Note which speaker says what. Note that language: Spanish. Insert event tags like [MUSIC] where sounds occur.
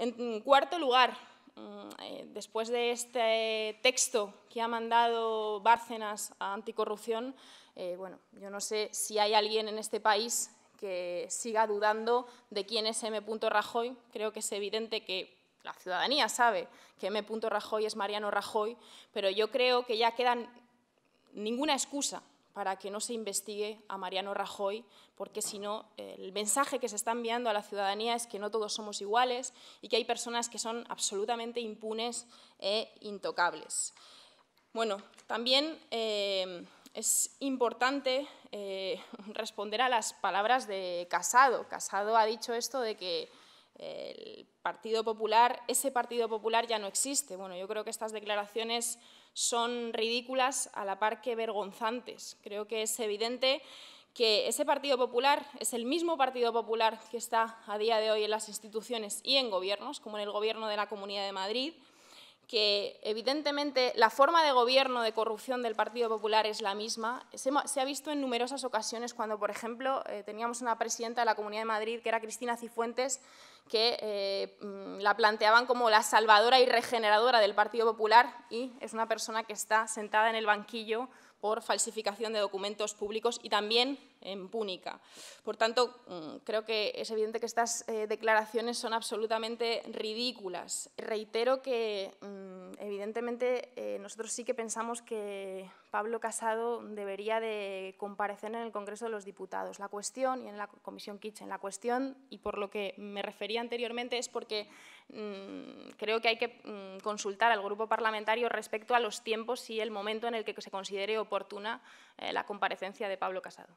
Speaker 1: En cuarto lugar, mm, eh, después de este texto que ha mandado Bárcenas a anticorrupción, eh, bueno, yo no sé si hay alguien en este país que siga dudando de quién es M. Rajoy. Creo que es evidente que la ciudadanía sabe que M. Rajoy es Mariano Rajoy, pero yo creo que ya quedan ninguna excusa para que no se investigue a Mariano Rajoy, porque si no, el mensaje que se está enviando a la ciudadanía es que no todos somos iguales y que hay personas que son absolutamente impunes e intocables. Bueno, también eh, es importante eh, [LAUGHS] responder a las palabras de Casado. Casado ha dicho esto de que el Partido Popular, ese Partido Popular ya no existe. Bueno, yo creo que estas declaraciones son ridículas a la par que vergonzantes. Creo que es evidente que ese Partido Popular es el mismo Partido Popular que está a día de hoy en las instituciones y en gobiernos, como en el Gobierno de la Comunidad de Madrid, que evidentemente la forma de gobierno de corrupción del Partido Popular es la misma. Se, ha visto en numerosas ocasiones cuando, por ejemplo, eh, teníamos una presidenta de la Comunidad de Madrid, que era Cristina Cifuentes, que eh, mm, la planteaban como la salvadora y regeneradora del Partido Popular y es una persona que está sentada en el banquillo por falsificación de documentos públicos y también en Púnica. Por tanto, mm, creo que es evidente que estas eh, declaraciones son absolutamente ridículas. Reitero que mm, evidentemente, eh, nosotros sí que pensamos que Pablo Casado debería de comparecer en el Congreso de los Diputados. La cuestión, y en la Comisión Kitchen, la cuestión, y por lo que me refería anteriormente, es porque mm, creo que hay que mm, consultar al grupo parlamentario respecto a los tiempos y el momento en el que se considere oportuna eh, la comparecencia de Pablo Casado.